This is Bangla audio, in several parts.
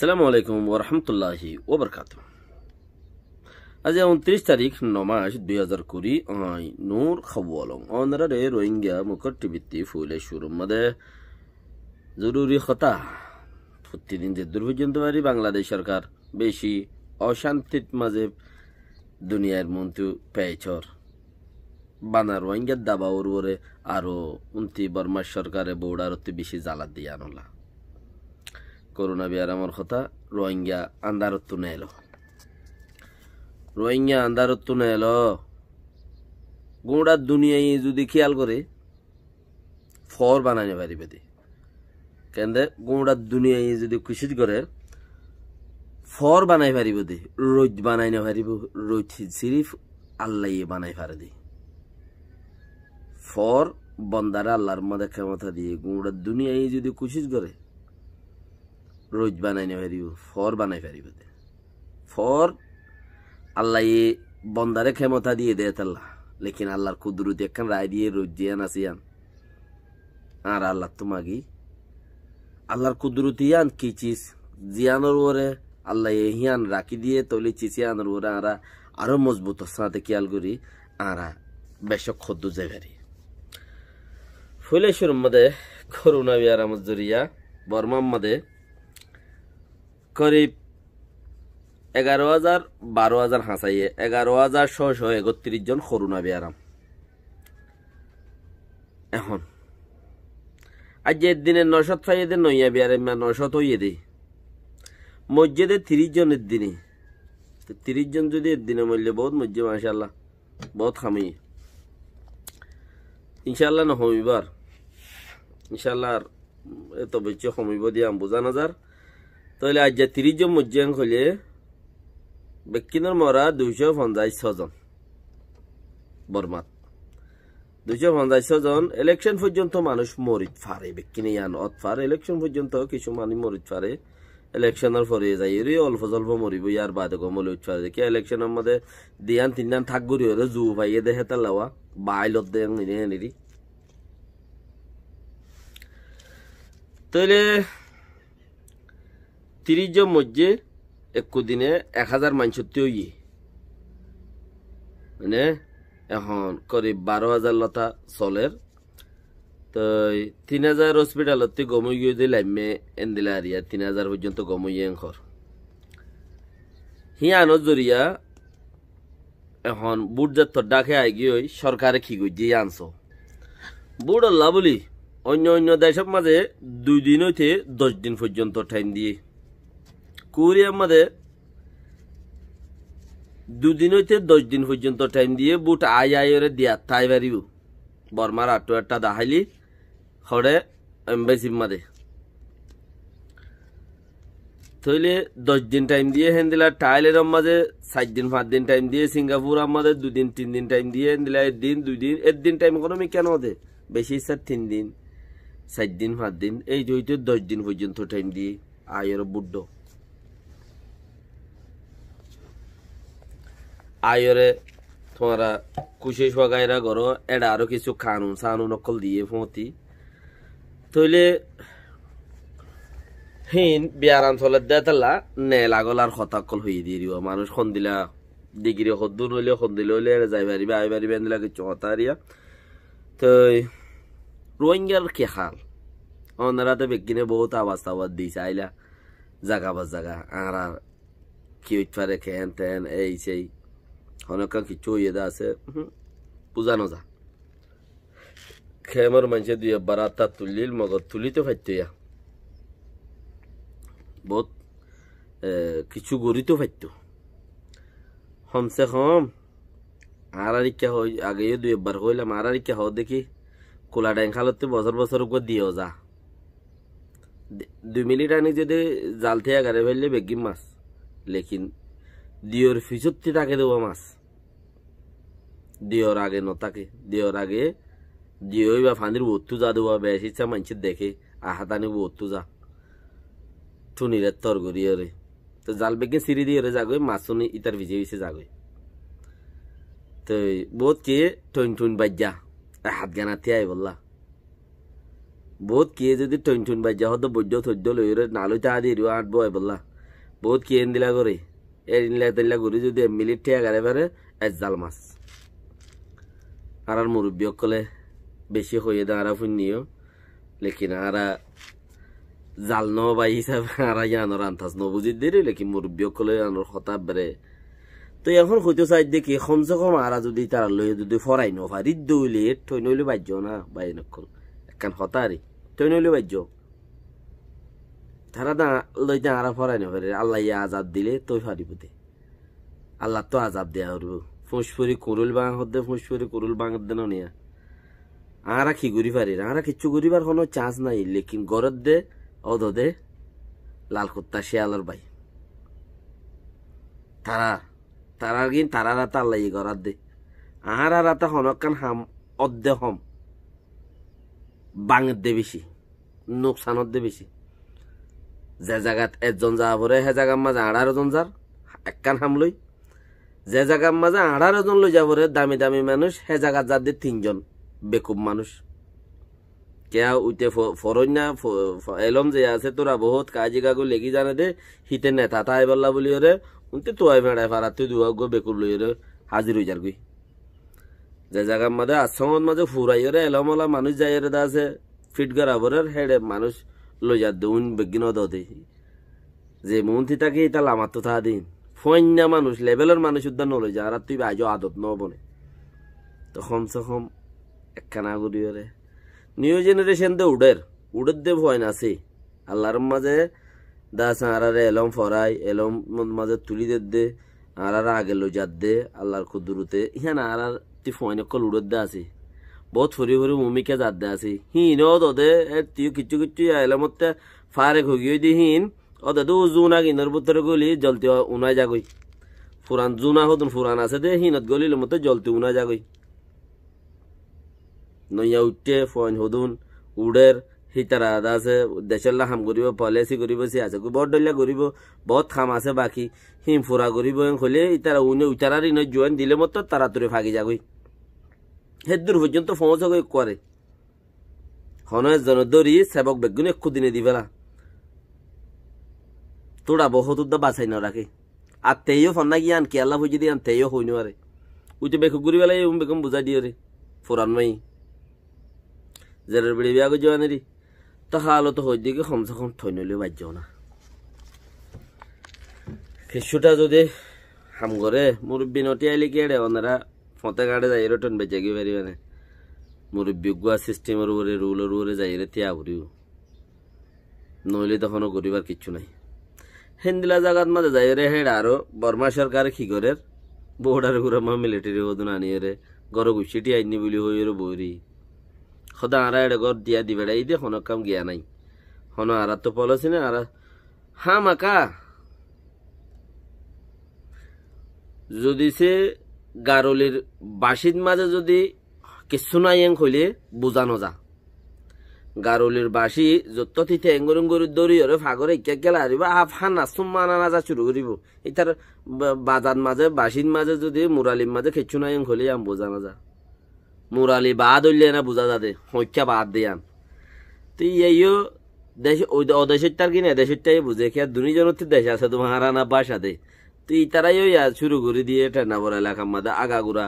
সালাম আলাইকুম ওরহামতুল্লাহি ওবরকাত আজ উনত্রিশ তারিখ নমাস দুই হাজার কুড়ি আই নূর খাবু অনারে রোহিঙ্গা মুখটি ভিত্তি ফুলে শুরু জরুরি কথা প্রতিদিন যে দুর্ভিজন্ত বাংলাদেশ সরকার বেশি অশান্তির মাঝে দুনিয়ার মন্ত্রী পেয়েছর বানা রোহিঙ্গার দাবা উর্বরে আরও উন্তি বর্মার সরকারে বৌড়ার অতি বেশি জ্বালা দিয়ে আনলা করোনা বিয়ার কথা রোহিঙ্গা আন্দারত্ব নেল রোহিঙ্গা আন্দারত্ব নেল গোড়ার দুনিয়ায় যদি খেয়াল করে ফর বানানো পারি পেতে কেন্দ্রে গোড়ার দুনিয়ায় যদি খুশি করে ফর বানাই পারিব দে রোদ বানাই না পারিব রোদ সিরিফ আল্লাহ বানাই পারে দি ফর বন্দারা আল্লাহর মধ্যে ক্ষমতা দিয়ে গোড়ার দুনিয়ায় যদি খুশি করে রোজ বানাইনে ফেরিব ফর বানাই পারিব ফর আল্লাহ এ বন্দারে ক্ষমতা দিয়ে দেয় তাল্লা লেকিন আল্লাহর কুদরতি একখান রায় দিয়ে রোজ দিয়ে আসিয়ান আর আল্লাহ তোমাগি আল্লাহর কুদরতি আন কি চিস জিয়ানোর ওরে আল্লাহ এহিয়ান রাখি দিয়ে তৈলি আনোর ওরে আরা আরো মজবুত সাথে খেয়াল করি আরা বেশ খদ্দু জায়গারি ফুলেশ্বর মধ্যে করুণা বিয়ার আমার জরিয়া মধ্যে করিব এগারো হাজার বারো হাজার হাসাইয়ে এগারো হাজার ছশো একত্রিশ জন করুণা বেয়ারাম এখন আজ যে দিনে নশত ফাইয়ে দে নইয়া বিয়ারে নশত হইয়ে দেই মসজিদে তিরিশ জনের দিনে তিরিশ জন যদি এর দিনে মরলে বহুত মজ্জে মাশাল্লাহ বহুত খামি ইনশাল্লাহ নহমিবার ইনশাল্লাহ আর এত বেশি সমিব দিয়ে বুঝা নাজার তাহলে আজ যে তিরিশ জন মজ্জেন হলে বেকিনর মরা দুইশো পঞ্চাশ ছজন বর্মাত দুইশো পঞ্চাশ ছজন ইলেকশন পর্যন্ত মানুষ মরিত ফারে বেকিনে ইয়ান অত ফারে ইলেকশন পর্যন্ত কিছু মানুষ মরিত ফারে ইলেকশনের পরে যাই এরই অল্প জল্প মরিব ইয়ার বাদে কমলে উঠফার দেখি ইলেকশনের মধ্যে দিয়ান তিনদান থাক গরি হলে জু ভাইয়ে দেহে তার লওয়া বাইলত দেন নিনে হেনেরি তাহলে তিরিশ মধ্যে একু দিনে এক হাজার মানুষ তৈরি মানে এখন করিব বারো হাজার লতা চলের তো তিন হাজার হসপিটালত গমই গিয়ে দিল আমি এন দিলা আরিয়া তিন হাজার পর্যন্ত গমই এংখর হি আনত জরিয়া এখন বুট যাত্তর ডাকে আইগি গিয়ে সরকারে কি গিয়ে আনছ বুট আল্লাহ বলি অন্য অন্য দেশের মাঝে দুই দিন হইতে দশ দিন পর্যন্ত টাইম দিয়ে কুরিয়াম্মাদের দুদিন হইতে দশ দিন পর্যন্ত টাইম দিয়ে বুট আই আইরে দিয়া তাই বাড়িব বর্মার আটো একটা দাহাইলি হরে এম্বাসির মাদে থইলে দশ দিন টাইম দিয়ে হেন দিলা টাইলের মাঝে সাত দিন পাঁচ দিন টাইম দিয়ে সিঙ্গাপুর আমাদের দুদিন তিন দিন টাইম দিয়ে হেন দিলা একদিন দুই দিন একদিন টাইম কোনো আমি কেন দে বেশি স্যার তিন দিন সাত দিন পাঁচ দিন এই হইতে দশ দিন পর্যন্ত টাইম দিয়ে আয়ের বুড্ডো আয়রে তোমরা কুশে সগাইরা করো এটা আরও কিছু খানুন সানুন অকল দিয়ে ফতি তৈলে হিন বিয়ার অঞ্চলের দেতলা নে লাগল আর হতাকল হয়ে দিয়ে দিব মানুষ সন্দিলা ডিগ্রি সদ্দুর হইলে খন্দিলে হইলে যাই পারিবে আই পারিবে এনদিলা কিছু হতারিয়া তই রোহিঙ্গার কে খাল অন্যরা তো বেকিনে বহুত আওয়াজ তাওয়াজ দিয়েছে আইলা জাগা বা জাগা আর কি উঠতে পারে খেন তেন এই সেই অনেক কিছু ইয়েদা আছে বুঝানো যা খেমর মানুষে দুই বারা তা তুলিল মগর তুলিতে ফাইতইয়া বহুত কিছু গরিত ফাইত হমসে হম আর আরিকা হই আগেও দুই একবার হইলাম আর আরিকা হও দেখি কোলা ড্যাংখালতে বছর বছর উপর দিও যা দুই মিনিট আনি যদি জাল থেকে আগারে ফেললে বেগিম মাছ লেকিন দিওর ফিচুর থেকে তাকে দেবো মাছ দিওর আগে নতাকে দিওর আগে দিওই বা ফাঁদির বত্তু যা দেওয়া বেশ ইচ্ছা মানুষের দেখে আহাতানি বত্তু যা টুনিরে তর ওরে তো জাল বেগে সিঁড়ি দিয়ে যাগই মাছুনি ইতার ভিজে ভিজে যাগে তো বহুত কে টইন টুন বাজ্যা হাত গানা থিয়াই বললা বহুত কে যদি টইন টুন বাজ্যা হতো বৈদ্য থৈদ্য লই রে নালই তাহা দিয়ে রিও আট বয় বললা বহুত কে এন দিলা করে এর ইনলা তিনলা ঘুরি যদি মিলিট ঠেয়া গাড়ে ফেরে এক জাল মাছ আরার মুরব্বীসকলে বেশি হয়ে দাঁড়া আরা ফুনিও লেকিন আরা জাল ন বাই হিসাব আরা ইয়ানোর আন্তাজ নবুঝি দেরি লেকিন মুরব্বীসকলে ইয়ানোর হতা বেড়ে তো এখন হয়তো সাইড দেখি কমসে কম আরা যদি তারা লই যদি ফরাই ন ফারি দৌলে থৈ নইলে বাজ্য না বাই নকল একখান হতা আরে থৈ নইলে বাজ্য তারা দা লই দা আরা ফরাই নফারে আল্লাহ আজাদ দিলে তই ফারিব দে আল্লাহ তো আজাদ দেয়া হরব ফুঁসফুরি কুরুল বাং হদ্দে ফুঁসফুরি কুরুল বাং দেন নিয়া আরা কি ঘুরি পারি আঁরা কিচ্ছু ঘুরিবার কোনো চান্স নাই লেকিন গরদ দে অদ দে লাল কুত্তা শিয়ালর বাই তারা তারা কিন তারা রাতা আল্লাহ গরাদ দে আহারা রাতা হনকান হাম অদ্দে হম বাঙের দে বেশি নোকসানত দে বেশি যে জায়গাত একজন যা পরে সে জায়গার মাঝে আড়ারো জন যার একখান হাম যে জায়গার মাঝে আঠারো জন লই যাব রে দামি দামি মানুষ হে জায়গা যাদের তিনজন বেকুব মানুষ কেয়া উইতে ফরন্যা এলম যে আছে তোরা বহুত কাজি কাগু লেগি জানে দে হিতে নেতা তাই বললা বলি রে উনতে তোয়াই ভেড়ায় ফারা তুই দুয়া গো বেকুব লই রে হাজির হয়ে যার গুই যে জায়গার মাঝে আশ্রমত মাঝে ফুরাই রে এলমলা মানুষ যাই রে দা আছে ফিট গড়া বরে হেডে মানুষ লই যার দে উন বেগিন যে মন থিতাকে ইতা লামাত তো থা দিন ফন্যা মানুষ লেভেলের মানুষ উদ্যান নলে যা আর তুই আজও আদত নবনে তো কমসে কম একখানা করি রে নিউ জেনারেশন দে উডের উডের দে ভয় না সে আল্লাহর মাঝে দাস সাঁড়ারে এলম ফরাই এলম মাঝে তুলি দে দে আর আর আগে লো যাত দে আল্লাহর কুদুরুতে হ্যাঁ আর আর তুই ফোন কল উড়ের দে আসি বহুত ফুরি ফুরি মুমিকে যাত দে আসি হিনও দে তুই কিছু কিছু এলমতে ফারে ঘুগিয়ে দি হিন অত তো জুনা গিনর বুতরে গলি জলতি উনাই যাগই ফুরান জুনা হতন ফুরান আছে দে হিনত গলির মতো জলতি উনাই যাগই নইয়া উঠে ফয়ন হদুন উড়ের হিতারা আদা আছে দেশেরলা হাম করিব পলিসি করিব সে আছে বহুত ডলিয়া করিব বহুত খাম আছে বাকি হিম ফুরা করিব হলে ইতারা উনে উতারার ইন জয়েন দিলে মতো তাড়াতাড়ি ফাঁকি যাগই হেদূর পর্যন্ত ফোঁচ করে হনয় জনদরি সেবক বেগুনে খুদিনে দিবেলা তোরা বহুত উদ্দা বাছাই না রাখে আর তেইও ফন্না গিয়ে আনকি আল্লাহ বুঝে দিয়ে আন তেইও হই নোয়ারে ওই তো বেকুক ঘুরি বেলায় বেকম বুঝাই দিয়ে রে ফুরান মাই জেরের বেড়ে বিয়া যাওয়া নেরি তো হালো তো হই দিকে কমসে কম থই বাজ বাজ্য না কিছুটা যদি হাম করে মুরব্বী নটি আইলে কি রে ওনারা ফতে গাড়ে যাই রটন বেঁচে গিয়ে পারিবে না মুরব্বী গুয়া সিস্টেমের উপরে রুলের উপরে যাই রে তিয়া ভরিও নইলে তখনও করিবার কিচ্ছু নাই হেন্দিলা জাগাত মাঝে যাই রে হেড আরো বর্মা সরকার কি করে ঘুরে গুরামা মিলিটারি ওদন আনিয়ে রে গড় গুছিটি আইনি বলি হই রে বৌরি সদা আরা এটা গড় দিয়া দিবে এই দে হনক কাম গিয়া নাই হন আরা তো পলসি না আর হা মাকা যদি সে গারলির বাসির মাঝে যদি কিছু নাই খুলে বুঝানো যা গারুলির বাসি যত তিথে এঙ্গুর এঙ্গুর দরিয়রে ফাগরে ইকে গেলা হারিব আফ হানা সুম্মা নানা যা শুরু করিব ইতার বাজার মাঝে বাসির মাঝে যদি মুরালির মাঝে খেচু নাই হলে আম বোঝা না যা মুরালি বাদ হইলে না বোঝা যাতে সংখ্যা বাদ দিয়ান তো এইও দেশ অদেশেরটার কি না দেশেরটাই বুঝে খেয়ে দুনিজনের তো দেশ আছে তোমার হারানা বাসাতে তো ইতারাই শুরু করে দিয়ে টেনা বড় এলাকার মাঝে আগাগুড়া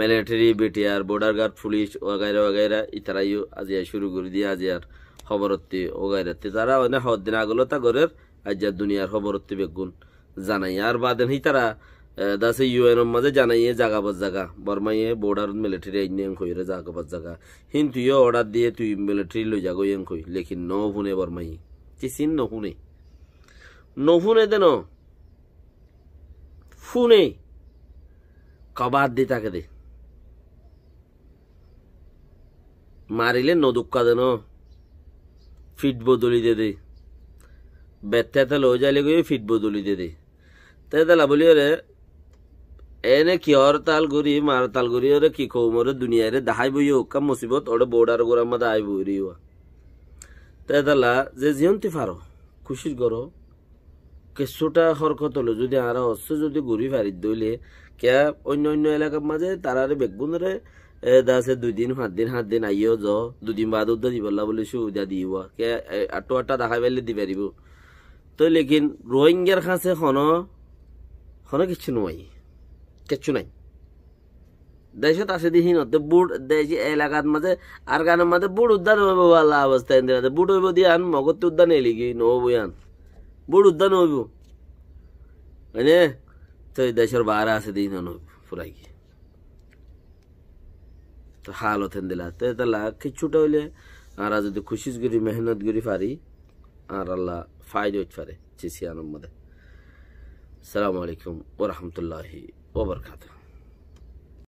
military BTR border guard police ওগাইরা ওগাইরা ইতারাইও আজিয়া শুরু করে দিয়ে আজিয়ার খবরত্তি ওগাইরাতে তারা অনেক দিন হদ্দিন আগলতা গরের আজিয়ার দুনিয়ার খবরত্তি বেগুন জানাই আর বাদেন হি তারা দাসে ইউএন মাঝে জানাইয়ে জাগা বাজ জাগা বর্মাইয়ে বর্ডার মিলিটারি আইন এং খইরে জাগা বাজ জাগা হিন তুইও অর্ডার দিয়ে তুই মিলিটারি লই যাগো এম খই লেকিন ন শুনে বর্মাই চিচিন ন শুনে ন শুনে দেন শুনে কবাদ দি তাকে দে মারিলে নদুক্কা দেন ফিট বদলি দে দে বেতে তে লো যাইলে গিয়ে ফিট বদলি দে দে তে দেলা বলি ওরে এনে কিয়র তাল গরি মার তাল গরি ওরে কি কৌমরে দুনিয়ারে দাহাই বই হোক মুসিবত ওরে বোর্ডার গোড়া মাদা আই বই রিওয়া তে দেলা যে জিয়ন্তি ফারো খুশির করো কিছুটা হরকত হলো যদি আর অস্ত্র যদি ঘুরি ফারি দইলে কে অন্য অন্য এলাকার মাঝে তারারে বেগুনরে দাসে দুদিন সাত দিন সাত দিন আইও য দুদিন বাদ উদ্যা দিব বলে সুবিধা দিব কে আটো আটটা দেখা পেলে দি পারিব তো লেকিন রোহিঙ্গার কাছে হন হন কিছু নয় কিচ্ছু নাই দেশত আছে দি হিন বুট দেশ এলাকার মাঝে আর গানের মাঝে বুট উদ্যান হইব আল্লাহ অবস্থা বুট হইব দিয়ে আন মগত উদ্যান এলি কি নহব আন বুট উদ্যান হইব মানে তো দেশের বাইরে আছে দিন হইব পুরাই কি হাল হালত দিলা তো তালা কিছুটা হইলে আর যদি খুশি করি মেহনত করি পারি আর আল্লাহ ফায়দ হইতে পারে চিসিয়ান মধ্যে সালামু আলাইকুম ওরহমতুল্লাহি ওবরকাতা